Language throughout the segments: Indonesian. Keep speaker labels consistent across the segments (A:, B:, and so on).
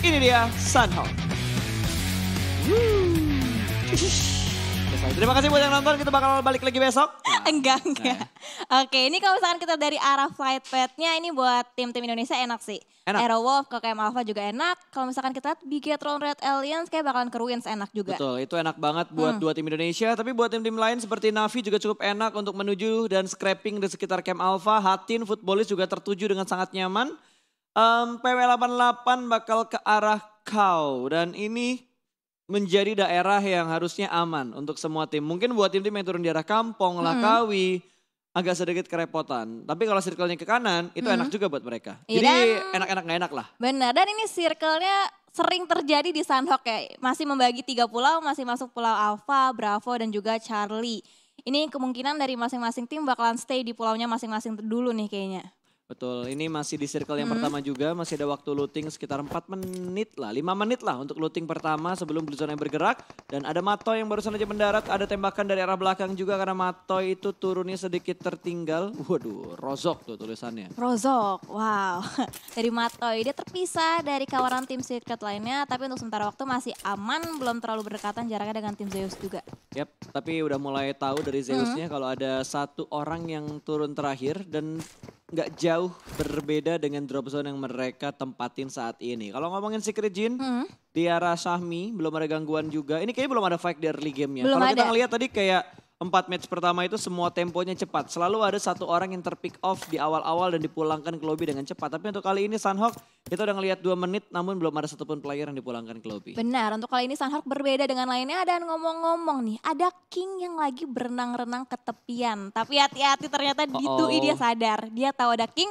A: Ini dia Sun Sunhawk. Terima kasih buat yang
B: nonton, kita bakal balik lagi besok. enggak, enggak.
A: Nah. Oke, ini kalau misalkan kita dari arah flight path-nya ini buat tim-tim Indonesia enak sih. Enak. ke KKM Alpha juga enak. Kalau misalkan kita Bigetron Red Aliens kayak bakalan ke Ruins enak juga. Betul,
B: itu enak banget buat hmm. dua tim Indonesia. Tapi buat tim-tim lain seperti Navi juga cukup enak untuk menuju dan scrapping di sekitar Camp Alpha. Hatin, Footballist juga tertuju dengan sangat nyaman um, PW88 bakal ke arah kau dan ini menjadi daerah yang harusnya aman untuk semua tim. Mungkin buat tim-tim yang turun di arah kampung, hmm. lakawi, agak sedikit kerepotan. Tapi kalau circle-nya ke kanan, itu hmm. enak juga buat mereka. Iya Jadi enak-enak gak enak lah.
A: Benar, dan ini circle-nya sering terjadi di Sandhok ya. Masih membagi tiga pulau, masih masuk pulau Alpha, Bravo, dan juga Charlie. Ini kemungkinan dari masing-masing tim bakalan stay di pulaunya masing-masing dulu nih kayaknya.
B: Betul, ini masih di circle yang hmm. pertama juga, masih ada waktu looting sekitar 4 menit lah, 5 menit lah untuk looting pertama sebelum blue zone yang bergerak. Dan ada matoy yang barusan aja mendarat, ada tembakan dari arah belakang juga karena matoy itu turunnya sedikit tertinggal. Waduh, rozok tuh tulisannya.
A: Rozok, wow. Dari matoy dia terpisah dari kawanan tim Secret lainnya, tapi untuk sementara waktu masih aman, belum terlalu berdekatan jaraknya dengan tim Zeus juga.
B: Yap, tapi udah mulai tahu dari hmm. Zeusnya hmm. kalau ada satu orang yang turun terakhir dan nggak jauh jauh berbeda dengan drop zone yang mereka tempatin saat ini. Kalau ngomongin Secret Jin, hmm. Tiara Sahmi belum ada gangguan juga. Ini kayaknya belum ada fight di early gamenya. Kalau kita ngeliat tadi kayak empat match pertama itu semua temponya cepat. Selalu ada satu orang yang terpick off di awal-awal dan dipulangkan ke lobby dengan cepat. Tapi untuk kali ini Sunhawk kita udah ngelihat dua menit namun belum ada satupun player yang dipulangkan ke lobby.
A: Benar, untuk kali ini Sunhawk berbeda dengan lainnya dan ngomong-ngomong nih ada King yang lagi berenang-renang ke tepian. Tapi hati-hati ternyata Ditui oh, dia sadar. Dia tahu ada King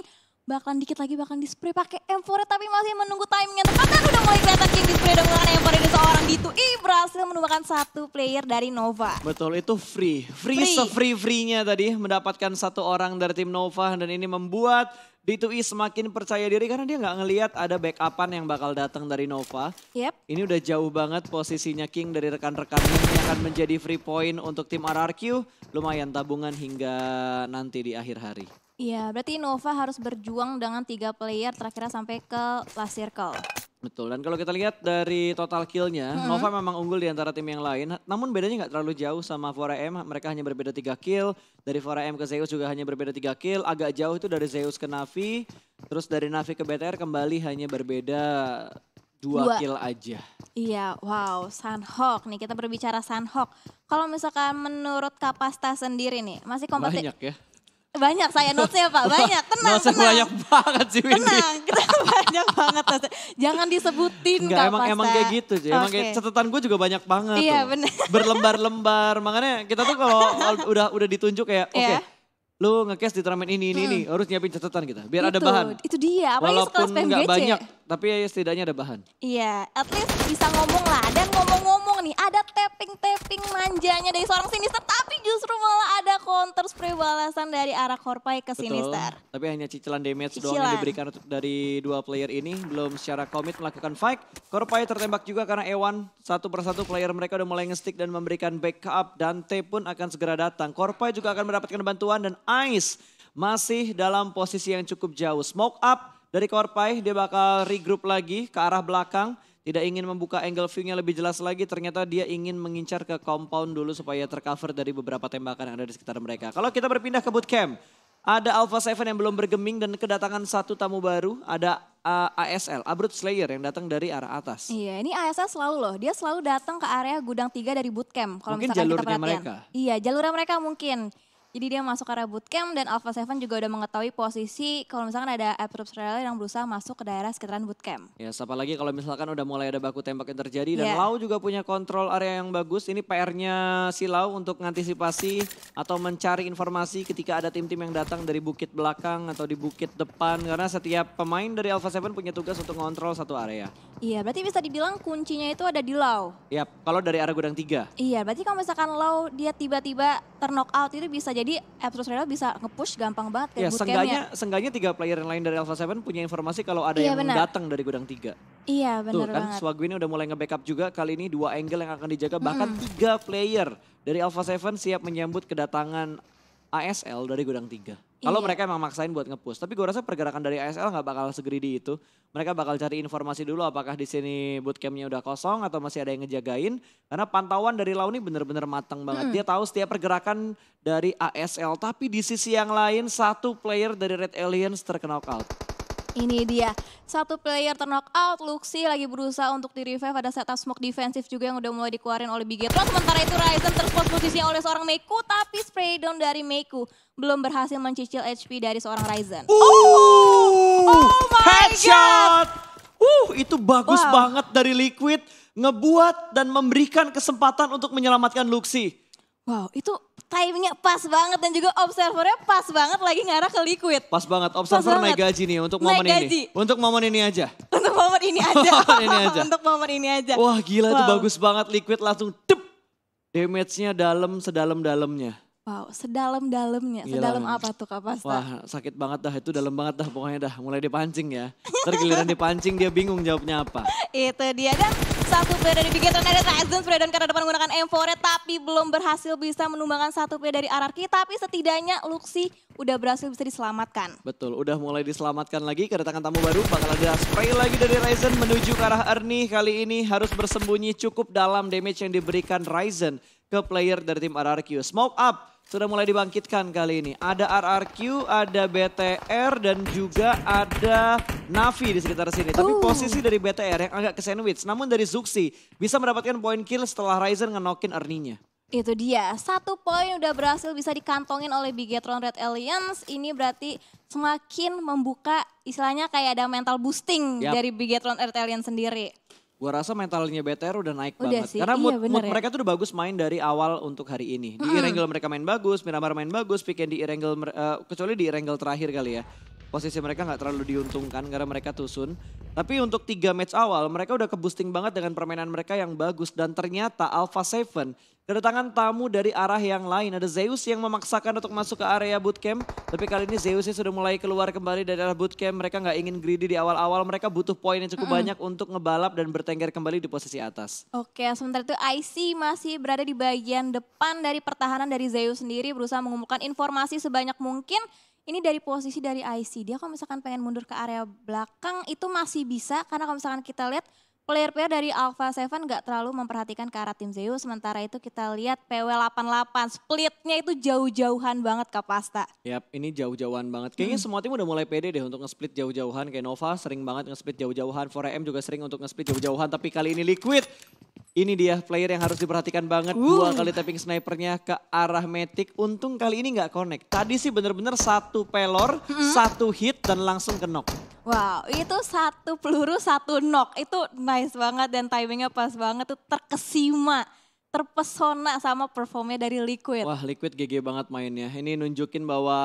A: bakalan dikit lagi bakalan dispray pake M4 tapi masih menunggu timingnya. tepat kan udah mulai kelihatan King dispray dengan M4 ini seorang gitu. Ih berhasil menemukan satu player dari Nova.
B: Betul itu free. Free, free. se-free-free-nya tadi mendapatkan satu orang dari tim Nova dan ini membuat D2E semakin percaya diri karena dia nggak ngelihat ada backupan yang bakal datang dari Nova. Yep. Ini udah jauh banget posisinya King dari rekan-rekannya ini akan menjadi free point untuk tim RRQ. Lumayan tabungan hingga nanti di akhir hari.
A: Iya, berarti Nova harus berjuang dengan tiga player terakhir sampai ke last circle.
B: Betul, dan kalau kita lihat dari total killnya, -hmm. Nova memang unggul di antara tim yang lain. Namun bedanya nggak terlalu jauh sama 4M, mereka hanya berbeda tiga kill. Dari 4M ke Zeus juga hanya berbeda tiga kill. Agak jauh itu dari Zeus ke Navi, terus dari Navi ke BTR kembali hanya berbeda dua, dua. kill aja.
A: Iya, wow, Sunhawk nih kita berbicara Sunhawk. Kalau misalkan menurut kapasitas sendiri nih, masih kompetitif. Banyak ya. Banyak saya notesnya Pak, banyak.
B: Tenang, notesnya tenang. banyak banget sih Windy. Tenang, kita
A: banyak banget Jangan disebutin Enggak, emang, Pasta. emang kayak gitu sih, emang okay. kayak
B: catatan gue juga banyak banget Iya Berlembar-lembar, makanya kita tuh kalau udah udah ditunjuk kayak iya. oke. Okay, yeah lu ngekes di turnamen ini ini hmm. ini mm. harus nyiapin catatan kita gitu. biar itu, ada bahan itu
A: dia apa walaupun nggak banyak
B: tapi ya setidaknya ada bahan
A: iya at least bisa ngomong lah dan ngomong-ngomong balasan dari arah Korpai ke Betul.
B: Tapi hanya cicilan damage cicilan. doang yang diberikan untuk dari dua player ini. Belum secara komit melakukan fight. Korpai tertembak juga karena Ewan. Satu persatu player mereka udah mulai ngestik dan memberikan backup. Dante pun akan segera datang. Korpai juga akan mendapatkan bantuan dan Ice masih dalam posisi yang cukup jauh. Smoke up dari Korpai, dia bakal regroup lagi ke arah belakang tidak ingin membuka angle view-nya lebih jelas lagi, ternyata dia ingin mengincar ke compound dulu supaya tercover dari beberapa tembakan yang ada di sekitar mereka. Kalau kita berpindah ke bootcamp, ada Alpha Seven yang belum bergeming dan kedatangan satu tamu baru, ada uh, ASL, Abrut Slayer yang datang dari arah atas.
A: Iya, ini ASL selalu loh. Dia selalu datang ke area gudang tiga dari bootcamp. Kalau misalkan kita mereka. Iya, jalurnya mereka mungkin. Jadi dia masuk ke arah bootcamp dan Alpha Seven juga udah mengetahui posisi kalau misalkan ada Abrupts Rally yang berusaha masuk ke daerah sekitaran bootcamp.
B: Ya, yes, apalagi kalau misalkan udah mulai ada baku tembak yang terjadi dan iya. Lau juga punya kontrol area yang bagus. Ini PR-nya si Lau untuk mengantisipasi atau mencari informasi ketika ada tim-tim yang datang dari bukit belakang atau di bukit depan karena setiap pemain dari Alpha Seven punya tugas untuk mengontrol satu area.
A: Iya, berarti bisa dibilang kuncinya itu ada di Lau.
B: Iya, kalau dari arah gudang tiga.
A: Iya, berarti kalau misalkan Lau dia tiba-tiba turn out itu bisa jadi Apps Radio bisa nge-push gampang banget ke ya, sengganya,
B: sengganya tiga player yang lain dari Alpha 7 punya informasi kalau ada iya, yang datang dari gudang tiga.
A: Iya benar kan, banget.
B: ini udah mulai nge-backup juga. Kali ini dua angle yang akan dijaga. Bahkan tiga player dari Alpha 7 siap menyambut kedatangan ASL dari gudang tiga. Kalau iya. mereka emang maksain buat ngepus, tapi gue rasa pergerakan dari ASL nggak bakal segeri itu. Mereka bakal cari informasi dulu apakah di sini bootcampnya udah kosong atau masih ada yang ngejagain. Karena pantauan dari Lau ini bener-bener matang banget. Hmm. Dia tahu setiap pergerakan dari ASL, tapi di sisi yang lain satu player dari Red Aliens terkena kalt.
A: Ini dia, satu player terknock out, Luxi lagi berusaha untuk di revive, ada setup smoke defensif juga yang udah mulai dikeluarin oleh Big Plus Sementara itu Ryzen terspot posisinya oleh seorang Meiku, tapi spray down dari Meiku belum berhasil mencicil HP dari seorang
B: Ryzen. oh, oh my headshot! God. Uh, itu bagus wow. banget dari Liquid, ngebuat dan memberikan kesempatan untuk menyelamatkan Luxi. Wow, itu
A: timingnya pas banget dan juga observernya pas banget lagi ngarah ke liquid.
B: Pas banget, observer pas naik banget. gaji nih untuk naik momen gaji. ini. Untuk momen ini aja.
A: Untuk momen ini aja. ini aja. untuk momen ini aja. Wah gila wow. itu bagus
B: banget liquid langsung dep. Damage-nya dalam sedalam-dalamnya.
A: Wow, sedalam-dalamnya. Sedalam apa tuh Kak Pasta? Wah,
B: sakit banget dah. Itu dalam banget dah pokoknya dah. Mulai dipancing ya. Tergiliran dipancing dia bingung jawabnya apa.
A: itu dia. Dan satu P dari Big Tron ada Ryzen sudah dan karena depan menggunakan M4 tapi belum berhasil bisa menumbangkan satu P dari Ararki tapi setidaknya Luxi udah berhasil bisa diselamatkan.
B: Betul, udah mulai diselamatkan lagi kedatangan tamu baru bakal ada spray lagi dari Ryzen menuju ke arah Ernie kali ini harus bersembunyi cukup dalam damage yang diberikan Ryzen ke player dari tim RRQ. Smoke up sudah mulai dibangkitkan kali ini. Ada RRQ, ada BTR, dan juga ada Navi di sekitar sini. Tapi uh. posisi dari BTR yang agak ke sandwich. Namun dari Zuxi bisa mendapatkan poin kill setelah Ryzen ngenokin ernie
A: Itu dia, satu poin udah berhasil bisa dikantongin oleh Bigetron Red Alliance. Ini berarti semakin membuka istilahnya kayak ada mental boosting yep. dari Bigetron Red Alliance sendiri.
B: Gue rasa mentalnya BTR udah naik udah banget. Sih, Karena mood, iya mood ya. mereka tuh udah bagus main dari awal untuk hari ini. Di hmm. Irengel mereka main bagus, Miramar main bagus, Piken di Irengel, uh, eh, kecuali di Irengel terakhir kali ya posisi mereka gak terlalu diuntungkan karena mereka tusun. Tapi untuk tiga match awal mereka udah ke boosting banget dengan permainan mereka yang bagus dan ternyata Alpha Seven kedatangan tamu dari arah yang lain. Ada Zeus yang memaksakan untuk masuk ke area bootcamp. Tapi kali ini Zeusnya sudah mulai keluar kembali dari arah bootcamp. Mereka nggak ingin greedy di awal-awal. Mereka butuh poin yang cukup mm banyak untuk ngebalap dan bertengger kembali di posisi atas.
A: Oke, sementara itu IC masih berada di bagian depan dari pertahanan dari Zeus sendiri. Berusaha mengumpulkan informasi sebanyak mungkin. Ini dari posisi dari IC. Dia kalau misalkan pengen mundur ke area belakang itu masih bisa. Karena kalau misalkan kita lihat player-player dari Alpha Seven nggak terlalu memperhatikan ke arah tim Zeus. Sementara itu kita lihat PW88 splitnya itu jauh-jauhan banget ke Pasta.
B: Yap, ini jauh-jauhan banget. Kayaknya hmm. semua tim udah mulai pede deh untuk nge-split jauh-jauhan. Kayak Nova sering banget nge-split jauh-jauhan. 4 am juga sering untuk nge-split jauh-jauhan. Tapi kali ini Liquid ini dia player yang harus diperhatikan banget. Uh. Dua kali tapping snipernya ke arah Matic. Untung kali ini nggak connect. Tadi sih bener-bener satu pelor, -hmm. satu hit dan langsung ke knock.
A: Wow, itu satu peluru satu knock. Itu nice banget dan timingnya pas banget. tuh terkesima terpesona sama performnya
B: dari Liquid. Wah Liquid GG banget mainnya. Ini nunjukin bahwa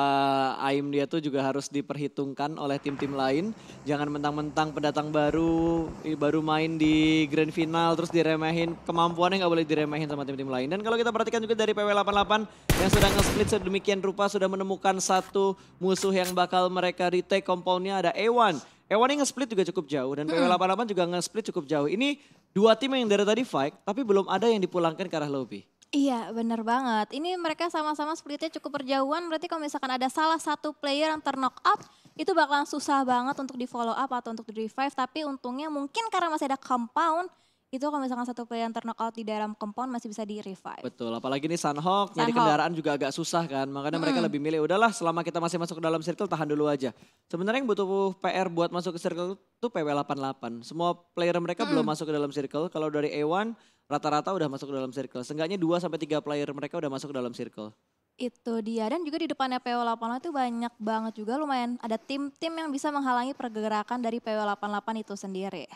B: aim dia tuh juga harus diperhitungkan oleh tim-tim lain. Jangan mentang-mentang pendatang baru, baru main di grand final terus diremehin. Kemampuannya nggak boleh diremehin sama tim-tim lain. Dan kalau kita perhatikan juga dari PW88 yang sudah nge-split sedemikian rupa sudah menemukan satu musuh yang bakal mereka retake compoundnya ada A1. Ewan yang nge-split juga cukup jauh dan hmm. PW88 juga nge-split cukup jauh. Ini dua tim yang dari tadi fight, tapi belum ada yang dipulangkan ke arah lobby.
A: Iya bener banget. Ini mereka sama-sama splitnya cukup berjauhan. Berarti kalau misalkan ada salah satu player yang terknock up. Itu bakalan susah banget untuk di follow up atau untuk di revive. Tapi untungnya mungkin karena masih ada compound itu kalau misalkan satu player yang out di dalam kompon masih bisa di revive.
B: Betul, apalagi ini Sunhawk, Sun nyari kendaraan juga agak susah kan. Makanya hmm. mereka lebih milih udahlah selama kita masih masuk ke dalam circle tahan dulu aja. Sebenarnya yang butuh PR buat masuk ke circle itu PW88. Semua player mereka hmm. belum masuk ke dalam circle. Kalau dari A1 rata-rata udah masuk ke dalam circle. Seenggaknya 2 sampai 3 player mereka udah masuk ke dalam circle.
A: Itu dia dan juga di depannya pw 88 itu banyak banget juga lumayan ada tim-tim yang bisa menghalangi pergerakan dari pw 88 itu sendiri.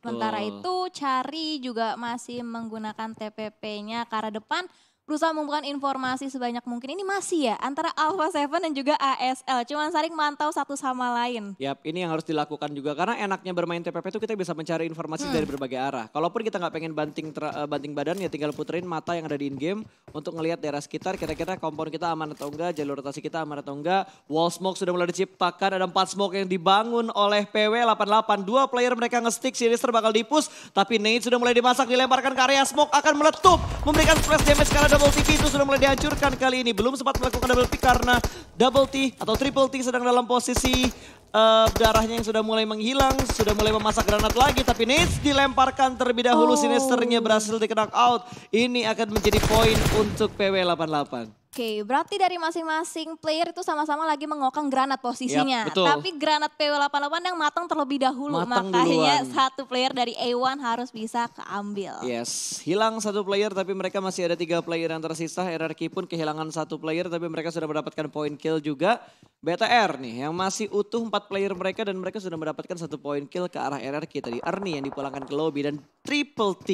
B: Sementara itu
A: Cari juga masih menggunakan TPP-nya ke arah depan berusaha mengumpulkan informasi sebanyak mungkin. Ini masih ya antara Alpha 7 dan juga ASL. Cuman saling mantau satu sama lain.
B: Yap, ini yang harus dilakukan juga karena enaknya bermain TPP itu kita bisa mencari informasi hmm. dari berbagai arah. Kalaupun kita nggak pengen banting eh, banting badan ya tinggal puterin mata yang ada di in game untuk ngelihat daerah sekitar kira-kira kompon kita aman atau enggak, jalur rotasi kita aman atau enggak. Wall smoke sudah mulai diciptakan, ada empat smoke yang dibangun oleh PW 88. Dua player mereka nge-stick, terbakal bakal dipus, tapi Nate sudah mulai dimasak, dilemparkan ke area smoke akan meletup, memberikan flash damage karena double T itu sudah mulai dihancurkan kali ini. Belum sempat melakukan double pick karena double T atau triple T sedang dalam posisi uh, darahnya yang sudah mulai menghilang, sudah mulai memasak granat lagi. Tapi Nits dilemparkan terlebih dahulu, oh. sinisternya berhasil di out. Ini akan menjadi poin untuk PW 88.
A: Oke, berarti dari masing-masing player itu sama-sama lagi mengokang granat posisinya. Yep, betul. Tapi granat PW88 yang matang terlebih dahulu. Matang makanya duluan. satu player dari A1 harus bisa keambil.
B: Yes, hilang satu player tapi mereka masih ada tiga player yang tersisa. RRQ pun kehilangan satu player tapi mereka sudah mendapatkan poin kill juga. BTR nih yang masih utuh empat player mereka dan mereka sudah mendapatkan satu poin kill ke arah RRQ tadi. Ernie yang dipulangkan ke lobby dan Triple T.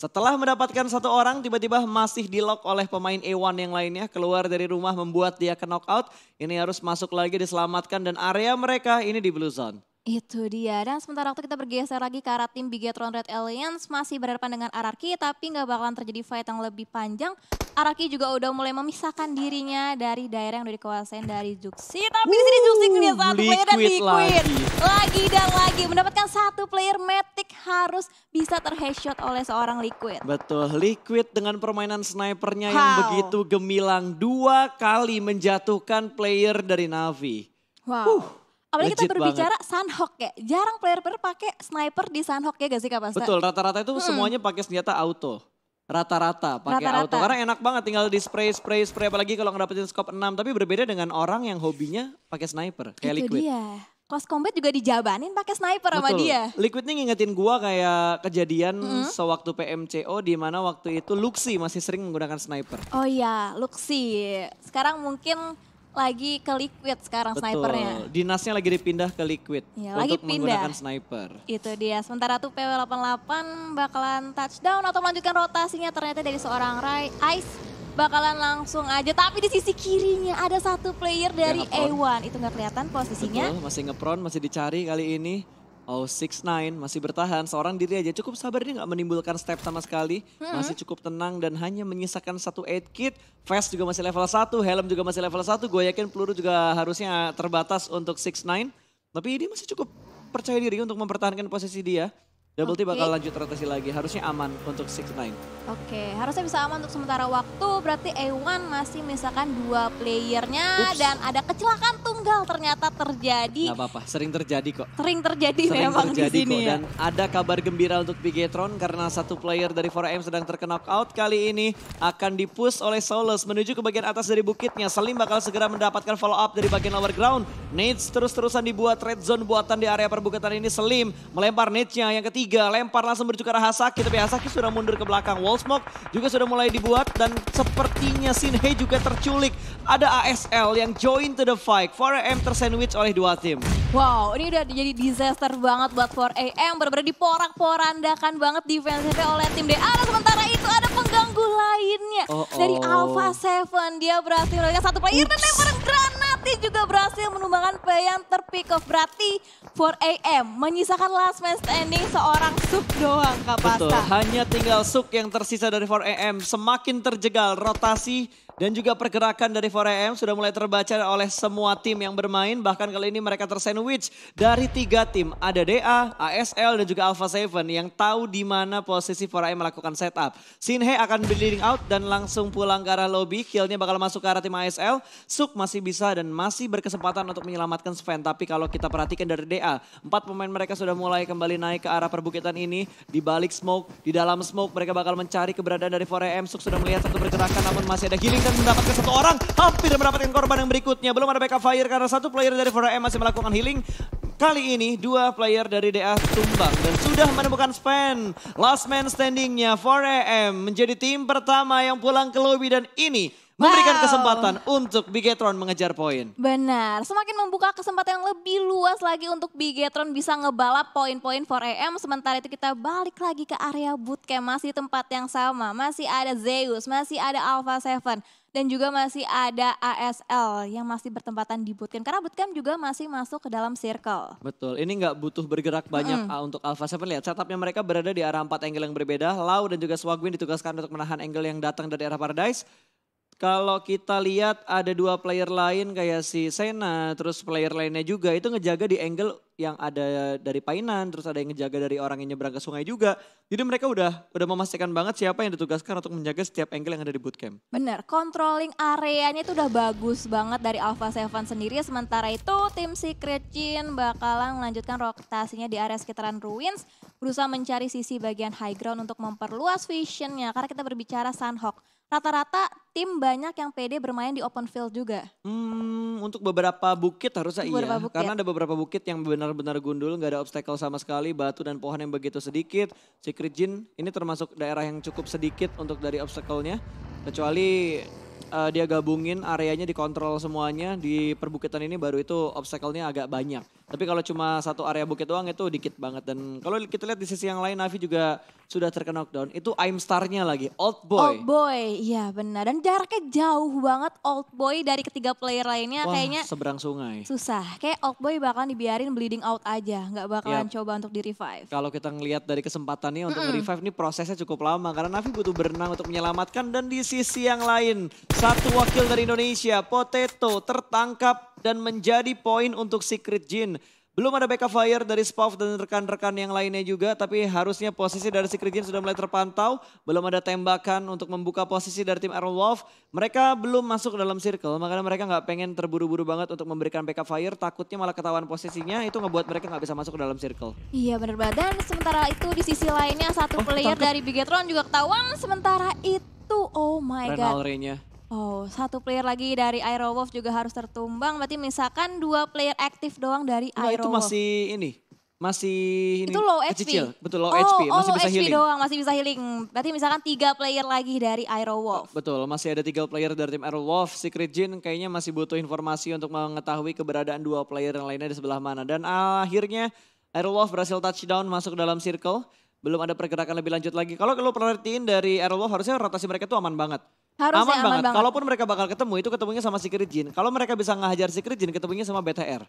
B: Setelah mendapatkan satu orang tiba-tiba masih di lock oleh pemain A1 yang lainnya keluar dari rumah membuat dia ke knockout. Ini harus masuk lagi diselamatkan dan area mereka ini di blue zone.
A: Itu dia. Dan sementara waktu kita bergeser lagi ke arah tim Bigetron Red Alliance masih berhadapan dengan Ararki tapi nggak bakalan terjadi fight yang lebih panjang Araki juga udah mulai memisahkan dirinya dari daerah yang udah dikuasain dari Juxi. Tapi di
B: sini Juxi punya satu player dan Liquid lagi.
A: lagi dan lagi mendapatkan satu player Matic harus bisa terheadshot oleh seorang Liquid.
B: Betul, Liquid dengan permainan snipernya How? yang begitu gemilang dua kali menjatuhkan player dari Navi. Wow. Huh. Apalagi Legit kita berbicara banget.
A: Sunhawk ya. Jarang player-player pakai sniper di Sunhawk ya gak sih Kak Pasta? Betul,
B: rata-rata itu hmm. semuanya pakai senjata auto. Rata-rata pakai Rata -rata. auto karena enak banget tinggal di spray spray spray apalagi kalau ngedapetin scope 6 tapi berbeda dengan orang yang hobinya pakai sniper kayak Itu liquid.
A: Dia. Close combat juga dijabanin pakai sniper Betul. sama dia.
B: Liquid ini ngingetin gua kayak kejadian mm -hmm. sewaktu PMCO di mana waktu itu Luxi masih sering menggunakan sniper.
A: Oh iya, Luxi. Sekarang mungkin lagi ke liquid sekarang Betul. snipernya.
B: Dinasnya lagi dipindah ke liquid ya, untuk lagi pindah. menggunakan sniper.
A: Itu dia. Sementara tuh PW88 bakalan touchdown atau melanjutkan rotasinya ternyata dari seorang Rai Ice bakalan langsung aja. Tapi di sisi kirinya ada satu player dari Ewan A1. Itu nggak kelihatan posisinya.
B: Betul, masih ngepron, masih dicari kali ini. Oh, six nine masih bertahan seorang diri aja. Cukup sabar ini nggak menimbulkan step sama sekali. Hmm. Masih cukup tenang dan hanya menyisakan satu eight kit. Fast juga masih level satu helm juga masih level satu Gue yakin peluru juga harusnya terbatas untuk six nine Tapi ini masih cukup percaya diri untuk mempertahankan posisi dia. Double okay. T bakal lanjut rotasi lagi, harusnya aman untuk 6-9. Oke,
A: okay. harusnya bisa aman untuk sementara waktu, berarti A1 masih misalkan dua playernya Ups. dan ada kecelakaan tunggal ternyata
B: terjadi. Gak apa-apa, sering terjadi kok.
A: Sering terjadi sering memang terjadi di sini kok. Ya. Dan
B: ada kabar gembira untuk Bigetron karena satu player dari 4M sedang terkena out kali ini akan dipush oleh Solus menuju ke bagian atas dari bukitnya. Selim bakal segera mendapatkan follow up dari bagian lower ground. Nades terus-terusan dibuat red zone buatan di area perbukitan ini. Selim melempar Nades-nya yang ketiga tiga lempar langsung bertukar ke Hasaki tapi Hasaki sudah mundur ke belakang wall smoke juga sudah mulai dibuat dan sepertinya Sinhei juga terculik ada ASL yang join to the fight 4AM tersandwich oleh dua tim
A: Wow, ini udah jadi disaster banget buat 4AM. Berbeda bener diporak-porandakan banget defensive oleh tim DA. Nah, sementara itu ada pengganggu lainnya. Oh, oh. Dari Alpha Seven, dia berhasil satu player dan lemparan granat. Sakti juga berhasil menumbangkan pelayan terpick off berarti 4 AM menyisakan last man standing seorang Suk doang
B: Kak Pasta. Betul, hanya tinggal Suk yang tersisa dari 4 AM semakin terjegal rotasi dan juga pergerakan dari 4AM sudah mulai terbaca oleh semua tim yang bermain. Bahkan kali ini mereka tersandwich dari tiga tim. Ada DA, ASL, dan juga Alpha 7 yang tahu di mana posisi 4AM melakukan setup. Sinhe akan leading out dan langsung pulang ke arah lobby. Killnya bakal masuk ke arah tim ASL. Suk masih bisa dan masih berkesempatan untuk menyelamatkan Sven. Tapi kalau kita perhatikan dari DA, empat pemain mereka sudah mulai kembali naik ke arah perbukitan ini. Di balik smoke, di dalam smoke mereka bakal mencari keberadaan dari 4AM. Suk sudah melihat satu pergerakan namun masih ada healing dan mendapatkan satu orang. Hampir mendapatkan korban yang berikutnya. Belum ada backup fire karena satu player dari 4M masih melakukan healing. Kali ini dua player dari DA tumbang dan sudah menemukan span. Last man standingnya 4AM menjadi tim pertama yang pulang ke lobby dan ini memberikan wow. kesempatan untuk Bigetron mengejar poin.
A: Benar, semakin membuka kesempatan yang lebih luas lagi untuk Bigetron bisa ngebalap poin-poin 4AM. Sementara itu kita balik lagi ke area bootcamp, masih tempat yang sama. Masih ada Zeus, masih ada Alpha Seven dan juga masih ada ASL yang masih bertempatan di bootcamp karena bootcamp juga masih masuk ke dalam circle.
B: Betul, ini nggak butuh bergerak banyak mm. -hmm. untuk Alpha Seven lihat setupnya mereka berada di arah empat angle yang berbeda. Lau dan juga Swagwin ditugaskan untuk menahan angle yang datang dari arah Paradise. Kalau kita lihat ada dua player lain kayak si Sena, terus player lainnya juga itu ngejaga di angle yang ada dari Painan, terus ada yang ngejaga dari orang yang nyebrang ke sungai juga. Jadi mereka udah udah memastikan banget siapa yang ditugaskan untuk menjaga setiap angle yang ada di bootcamp.
A: Bener, controlling areanya itu udah bagus banget dari Alpha Seven sendiri. Sementara itu tim Secret Jin bakalan melanjutkan rotasinya di area sekitaran Ruins, berusaha mencari sisi bagian high ground untuk memperluas visionnya. Karena kita berbicara Sunhawk rata-rata tim banyak yang pede bermain di open field juga.
B: Hmm, untuk beberapa bukit harusnya beberapa iya. Bukit. Karena ada beberapa bukit yang benar-benar gundul, nggak ada obstacle sama sekali, batu dan pohon yang begitu sedikit. Secret Jin ini termasuk daerah yang cukup sedikit untuk dari obstacle-nya. Kecuali uh, dia gabungin areanya dikontrol semuanya, di perbukitan ini baru itu obstacle-nya agak banyak. Tapi kalau cuma satu area bukit doang itu dikit banget. Dan kalau kita lihat di sisi yang lain Navi juga sudah terkena knockdown. Itu I'm star-nya lagi, Old Boy. Old
A: Boy, iya benar. Dan jaraknya jauh banget Old Boy dari ketiga player lainnya. Wah, kayaknya
B: seberang sungai.
A: Susah, kayak Old Boy bakalan dibiarin bleeding out aja. Nggak bakalan yep. coba untuk di-revive.
B: Kalau kita ngelihat dari kesempatannya untuk mm -mm. revive ini prosesnya cukup lama. Karena Navi butuh berenang untuk menyelamatkan. Dan di sisi yang lain, satu wakil dari Indonesia, Potato tertangkap dan menjadi poin untuk Secret Jin. Belum ada backup fire dari Spoff dan rekan-rekan yang lainnya juga. Tapi harusnya posisi dari Secret Jin sudah mulai terpantau. Belum ada tembakan untuk membuka posisi dari tim Arrow Wolf. Mereka belum masuk dalam circle. Makanya mereka nggak pengen terburu-buru banget untuk memberikan backup fire. Takutnya malah ketahuan posisinya. Itu ngebuat mereka nggak bisa masuk ke dalam circle.
A: Iya bener banget. Dan sementara itu di sisi lainnya satu oh, player tangkap. dari Bigetron juga ketahuan. Sementara itu oh my Renal god. Oh, satu player lagi dari Wolf juga harus tertumbang. Berarti misalkan dua player aktif doang dari Aerowolf. Nah, itu masih
B: ini, masih ini. Itu low HP. betul low oh, HP, masih oh, low bisa HP doang,
A: masih bisa healing. Berarti misalkan tiga player lagi dari Wolf.
B: Betul, masih ada tiga player dari tim Wolf. Secret Jin kayaknya masih butuh informasi untuk mengetahui keberadaan dua player yang lainnya di sebelah mana. Dan akhirnya Wolf berhasil touchdown masuk dalam circle. Belum ada pergerakan lebih lanjut lagi. Kalau lo perhatiin dari Wolf, harusnya rotasi mereka tuh aman banget harus aman, banget. banget. Kalaupun mereka bakal ketemu itu ketemunya sama Secret Jin. Kalau mereka bisa ngajar Secret Jin ketemunya sama BTR.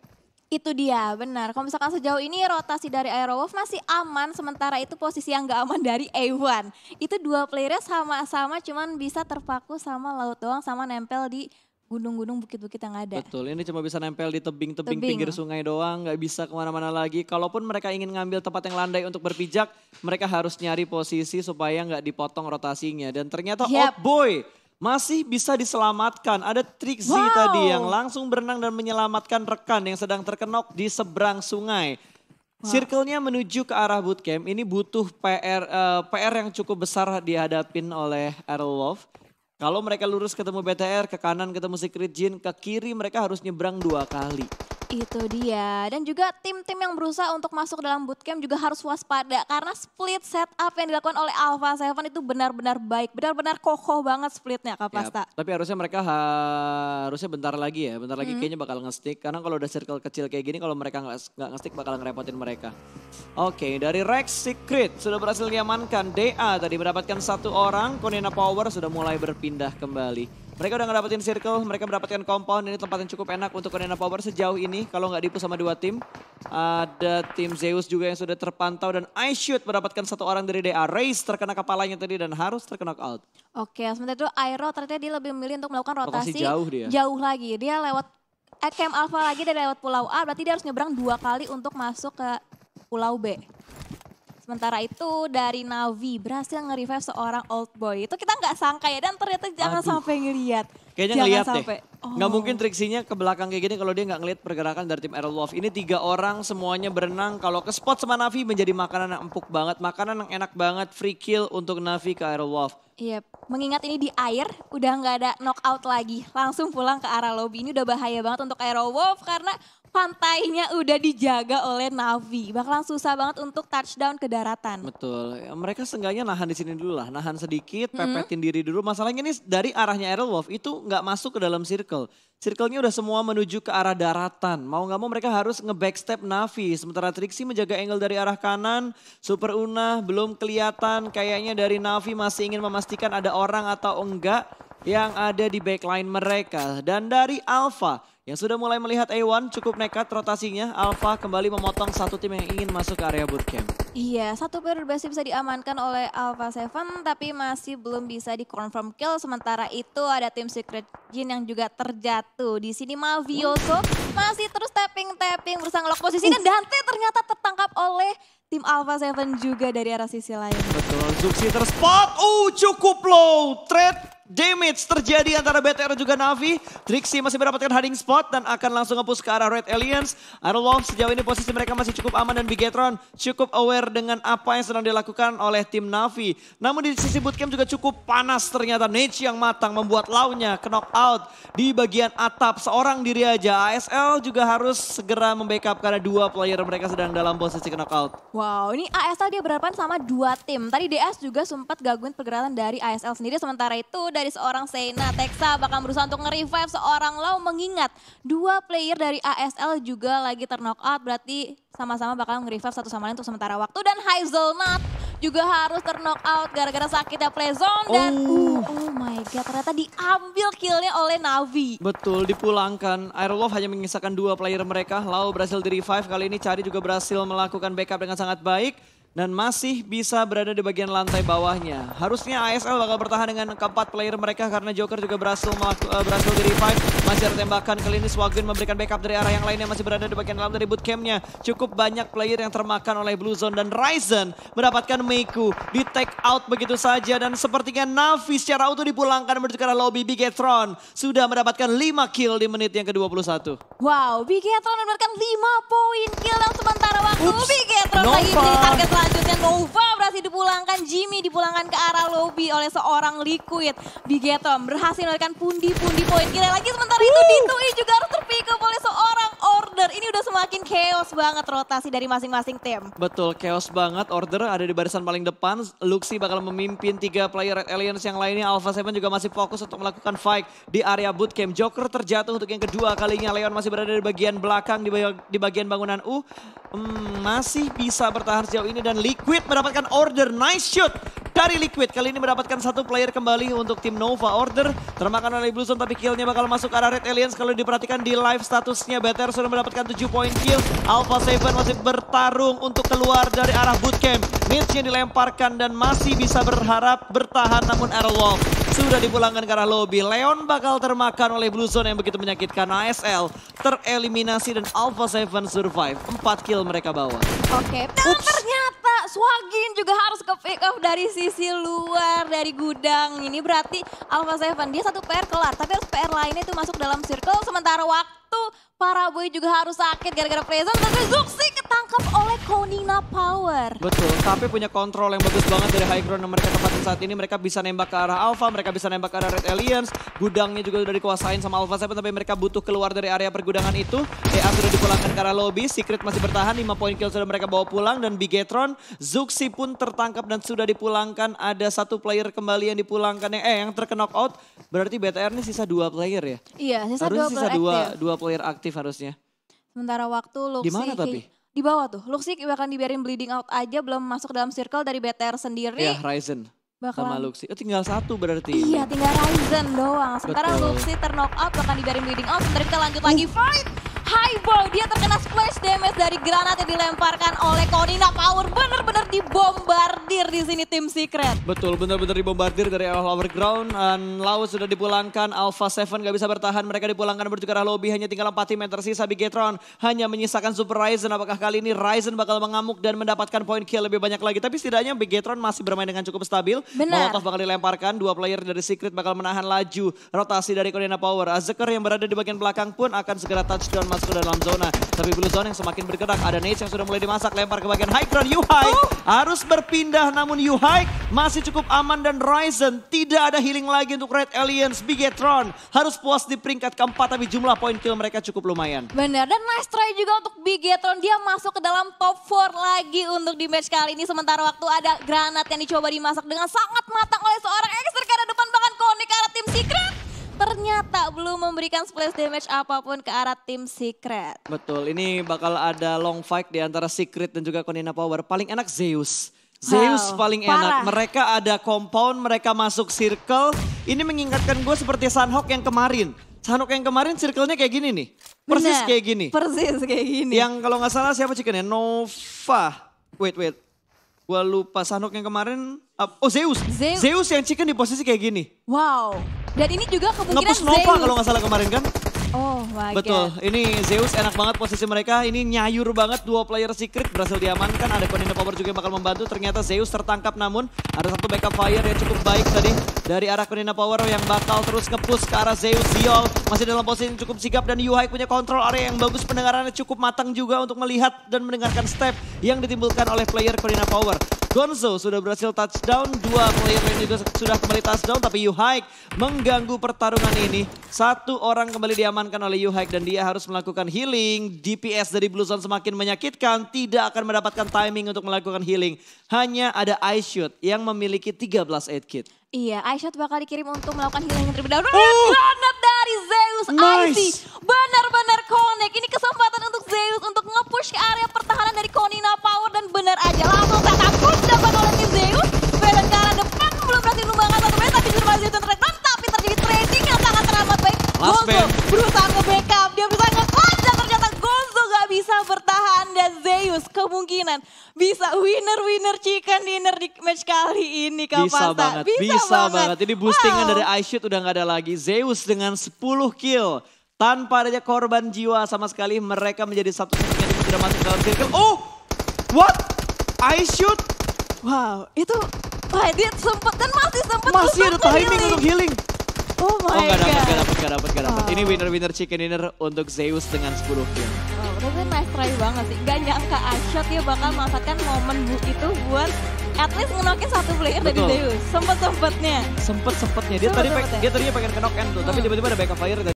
A: Itu dia, benar. Kalau misalkan sejauh ini rotasi dari Aerowolf masih aman, sementara itu posisi yang gak aman dari A1. Itu dua playernya sama-sama cuman bisa terpaku sama laut doang, sama nempel di gunung-gunung bukit-bukit yang ada.
B: Betul, ini cuma bisa nempel di tebing-tebing pinggir sungai doang, nggak bisa kemana-mana lagi. Kalaupun mereka ingin ngambil tempat yang landai untuk berpijak, mereka harus nyari posisi supaya nggak dipotong rotasinya. Dan ternyata oh yep. Old Boy masih bisa diselamatkan. Ada Trixie wow. tadi yang langsung berenang dan menyelamatkan rekan yang sedang terkenok di seberang sungai. Circle-nya menuju ke arah bootcamp ini butuh PR uh, eh, PR yang cukup besar dihadapin oleh Arrow Love. Kalau mereka lurus ketemu BTR, ke kanan ketemu Secret Jin, ke kiri mereka harus nyebrang dua kali.
A: Itu dia. Dan juga tim-tim yang berusaha untuk masuk dalam bootcamp juga harus waspada karena split setup yang dilakukan oleh Alpha Seven itu benar-benar baik, benar-benar kokoh banget splitnya Kak Pasta. Ya,
B: tapi harusnya mereka harusnya bentar lagi ya, bentar lagi hmm. kayaknya bakal nge-stick. karena kalau udah circle kecil kayak gini kalau mereka nggak nge-stick bakal ngerepotin mereka. Oke, okay, dari Rex Secret sudah berhasil diamankan. DA tadi mendapatkan satu orang, Konina Power sudah mulai berpindah kembali. Mereka udah ngedapetin circle, mereka mendapatkan compound. Ini tempat yang cukup enak untuk Arena Power sejauh ini. Kalau nggak dipu sama dua tim. Ada tim Zeus juga yang sudah terpantau. Dan I shoot mendapatkan satu orang dari DA. Race terkena kepalanya tadi dan harus terkena out.
A: Oke, sementara itu Aero ternyata dia lebih memilih untuk melakukan rotasi. jauh dia. Jauh lagi. Dia lewat Ekem Alpha lagi dia lewat Pulau A. Berarti dia harus nyebrang dua kali untuk masuk ke Pulau B. Sementara itu dari Navi berhasil nge-revive seorang old boy. Itu kita nggak sangka ya dan ternyata jangan Aduh. sampai ngeliat.
B: Kayaknya jangan ngeliat sampai. Oh. Nggak mungkin triksinya ke belakang kayak gini kalau dia nggak ngeliat pergerakan dari tim Errol Wolf Ini tiga orang semuanya berenang. Kalau ke spot sama Navi menjadi makanan yang empuk banget. Makanan yang enak banget. Free kill untuk Navi ke Errol Wolf.
A: Iya, yep. mengingat ini di air udah nggak ada knockout lagi. Langsung pulang ke arah lobby. Ini udah bahaya banget untuk Aero Wolf karena pantainya udah dijaga oleh Navi. Bakalan susah banget untuk touchdown ke daratan.
B: Betul. Mereka seenggaknya nahan di sini dulu lah. Nahan sedikit, hmm. pepetin -hmm. diri dulu. Masalahnya ini dari arahnya Errol Wolf itu nggak masuk ke dalam circle. Circle-nya udah semua menuju ke arah daratan. Mau nggak mau mereka harus nge-backstep Navi. Sementara Trixie menjaga angle dari arah kanan. Super Una belum kelihatan. Kayaknya dari Navi masih ingin memastikan ada orang atau enggak yang ada di backline mereka. Dan dari Alpha yang sudah mulai melihat A1 cukup nekat rotasinya, Alpha kembali memotong satu tim yang ingin masuk ke area bootcamp.
A: Iya, satu player masih bisa diamankan oleh Alpha Seven tapi masih belum bisa dikonfirm kill. Sementara itu ada tim Secret Jin yang juga terjatuh. Di sini Mavioso masih terus tapping-tapping berusaha ngelok posisi uh. Dante ternyata tertangkap oleh tim Alpha Seven juga dari arah sisi lain.
B: Betul, Zuxi terspot. Uh, cukup low. Trade damage terjadi antara BTR dan juga Navi. Trixie masih mendapatkan hiding spot dan akan langsung ngepush ke arah Red Alliance. Arlov sejauh ini posisi mereka masih cukup aman dan Bigetron cukup aware dengan apa yang sedang dilakukan oleh tim Navi. Namun di sisi bootcamp juga cukup panas ternyata Neji yang matang membuat launya knock out di bagian atap seorang diri aja. ASL juga harus segera membackup karena dua player mereka sedang dalam posisi knock out.
A: Wow ini ASL dia berhadapan sama dua tim. Tadi DS juga sempat gangguin pergerakan dari ASL sendiri sementara itu dari dari seorang Seina. Teksa bahkan berusaha untuk nge-revive seorang Lau mengingat dua player dari ASL juga lagi terknockout. Berarti sama-sama bakal nge-revive satu sama lain untuk sementara waktu. Dan Hazelnut juga harus terknockout gara-gara sakitnya playzone dan oh. Uh, oh my god ternyata diambil
B: killnya oleh Navi. Betul dipulangkan. Airlove hanya menyisakan dua player mereka. Lau berhasil di revive kali ini Cari juga berhasil melakukan backup dengan sangat baik dan masih bisa berada di bagian lantai bawahnya. Harusnya ASL bakal bertahan dengan keempat player mereka karena Joker juga berhasil uh, berhasil di revive. Masih ada tembakan kali ini Swagwin memberikan backup dari arah yang lainnya masih berada di bagian dalam dari bootcampnya. Cukup banyak player yang termakan oleh Blue Zone dan Ryzen mendapatkan Meiku di take out begitu saja dan sepertinya Navi secara auto dipulangkan menuju ke arah lobby Bigetron sudah mendapatkan 5 kill di menit yang ke-21.
A: Wow, Bigetron mendapatkan 5 poin kill dalam sementara waktu. Bigetron lagi menjadi target selanjutnya Nova berhasil dipulangkan. Jimmy dipulangkan ke arah lobby oleh seorang Liquid. Bigetom berhasil mendapatkan pundi-pundi poin. Gila lagi sementara itu Ditui juga harus terpikul oleh seorang Order. Ini udah semakin chaos banget rotasi dari masing-masing tim.
B: Betul, chaos banget. Order ada di barisan paling depan. Luxi bakal memimpin tiga player Red Alliance yang lainnya. Alpha Seven juga masih fokus untuk melakukan fight di area bootcamp. Joker terjatuh untuk yang kedua kalinya. Leon masih berada di bagian belakang, di bagian bangunan U. Hmm, masih bisa bertahan sejauh ini dan dan Liquid mendapatkan order. Nice shoot dari Liquid. Kali ini mendapatkan satu player kembali untuk tim Nova. Order termakan oleh Bluezone tapi killnya bakal masuk ke arah Red Aliens. Kalau diperhatikan di live statusnya Better sudah mendapatkan 7 point kill. Alpha Seven masih bertarung untuk keluar dari arah bootcamp. Mitch yang dilemparkan dan masih bisa berharap bertahan namun Erlov sudah dipulangkan ke arah lobby. Leon bakal termakan oleh Blue Zone yang begitu menyakitkan ASL. Tereliminasi dan Alpha 7 survive. empat kill mereka bawa.
A: Oke, okay. ternyata Swagin juga harus ke pick off dari sisi luar dari gudang. Ini berarti Alpha 7 dia satu PR kelar. Tapi harus PR lainnya itu masuk dalam circle. Sementara waktu para boy juga harus sakit gara-gara present. Tapi Zuxi ketangkep oleh Konina Power.
B: Betul, tapi punya kontrol yang bagus banget dari high ground yang mereka tempatin saat ini. Mereka bisa nembak ke arah Alpha, mereka bisa nembak ke arah Red Aliens. Gudangnya juga sudah dikuasain sama Alpha 7, tapi mereka butuh keluar dari area pergudangan itu. EA sudah dipulangkan ke arah lobby, Secret masih bertahan, 5 poin kill sudah mereka bawa pulang. Dan Bigetron, Zuxi pun tertangkap dan sudah dipulangkan. Ada satu player kembali yang dipulangkan, yang, eh yang terkena out. Berarti BTR ini sisa dua player ya?
A: Iya, sisa dua player sisa dua,
B: dua player aktif harusnya.
A: Sementara waktu Luxi... Gimana tapi? di bawah tuh. Luxik bahkan dibiarin bleeding out aja belum masuk dalam circle dari BTR sendiri. Iya,
B: Ryzen. Bakalan. Sama Luxi. Oh, tinggal satu berarti. Iya, tinggal
A: Ryzen doang. Sekarang Luxi terknock out bahkan dibiarin bleeding out. Sementara kita lanjut lagi uh. fight. Highbrow. Dia terkena splash damage dari granat yang dilemparkan oleh Konina Power. Bener-bener dibombardir di sini
B: tim Secret. Betul, bener-bener dibombardir dari Overground. Dan Laos sudah dipulangkan. Alpha Seven gak bisa bertahan. Mereka dipulangkan bertukar lobby. Hanya tinggal 4 tim yang tersisa. Bigetron hanya menyisakan Super Ryzen. Apakah kali ini Ryzen bakal mengamuk dan mendapatkan poin kill lebih banyak lagi. Tapi setidaknya Bigetron masih bermain dengan cukup stabil. Benar. Molotov bakal dilemparkan. Dua player dari Secret bakal menahan laju rotasi dari Konina Power. Azeker yang berada di bagian belakang pun akan segera touchdown masuk ke dalam zona. Tapi Blue Zone yang semakin bergerak. Ada Nate yang sudah mulai dimasak. Lempar ke bagian high ground. Yuhai oh. harus berpindah namun Yuhai masih cukup aman dan Ryzen tidak ada healing lagi untuk Red Alliance. Bigetron harus puas di peringkat keempat tapi jumlah poin kill mereka cukup lumayan.
A: Benar dan nice try juga untuk Bigetron. Dia masuk ke dalam top 4 lagi untuk di match kali ini. Sementara waktu ada granat yang dicoba dimasak dengan sangat matang oleh seorang Ekster karena depan bahkan konek arah tim Secret ternyata belum memberikan splash damage apapun ke arah tim Secret.
B: Betul, ini bakal ada long fight di antara Secret dan juga Konina Power. Paling enak Zeus. Zeus wow, paling parah. enak. Mereka ada compound, mereka masuk circle. Ini mengingatkan gue seperti Sunhawk yang kemarin. Sanhok yang kemarin circle-nya kayak gini nih. Persis Bener, kayak gini. Persis kayak gini. Yang kalau nggak salah siapa chicken ya? Nova. Wait, wait. Gua lupa Sanok yang kemarin. Oh Zeus. Zeus. Zeus yang chicken di posisi kayak gini.
A: Wow. Dan ini juga kemungkinan Ngepus Nova kalau nggak salah kemarin
B: kan? Oh, my Betul. God. Ini Zeus enak banget posisi mereka. Ini nyayur banget dua player secret berhasil diamankan. Ada Konino Power juga yang bakal membantu. Ternyata Zeus tertangkap namun ada satu backup fire yang cukup baik tadi dari arah Konino Power yang bakal terus ngepush ke arah Zeus. Ziol masih dalam posisi yang cukup sigap dan Yuhai punya kontrol area yang bagus. Pendengarannya cukup matang juga untuk melihat dan mendengarkan step yang ditimbulkan oleh player Konino Power. Gonzo sudah berhasil touchdown, dua player ini juga sudah kembali touchdown tapi Yu Yuhaik mengganggu pertarungan ini. Satu orang kembali diamankan oleh Yu Yuhaik dan dia harus melakukan healing. DPS dari Blue semakin menyakitkan, tidak akan mendapatkan timing untuk melakukan healing. Hanya ada Ice Shoot yang memiliki 13 8 kit.
A: Iya, Ice Shoot bakal dikirim untuk melakukan healing terlebih dahulu. Oh! banget dari Z Zeus. Nice. Icy benar-benar connect. Ini kesempatan untuk Zeus untuk nge-push ke area pertahanan dari Konina Power. Dan benar aja langsung tetap push dapat oleh tim Zeus. Belen depan bisa winner winner chicken dinner di match kali ini Kak Bisa Pasta. banget, bisa, bisa banget. banget. Ini boostingan wow. dari
B: Shoot udah nggak ada lagi. Zeus dengan 10 kill. Tanpa adanya korban jiwa sama sekali mereka menjadi satu-satunya tim tidak masuk dalam circle. Oh! What? Shoot Wow, itu
A: Wah, dia sempat dan masih sempat Masih ada timing healing. untuk healing. Oh my oh, gak dapet, Gak dapet,
B: gak dapet, gak dapet. Wow. Ini winner-winner chicken dinner untuk Zeus dengan 10 kill
A: maksudnya nice try banget sih. Gak nyangka Ashot dia ya bakal memanfaatkan momen bu itu buat at least ngenokin satu player Betul. dari Deus. Sempet-sempetnya.
B: Sempet-sempetnya. Dia, Sempet tadi, dia tadinya pengen kenokan tuh, hmm. tapi tiba-tiba ada backup player dari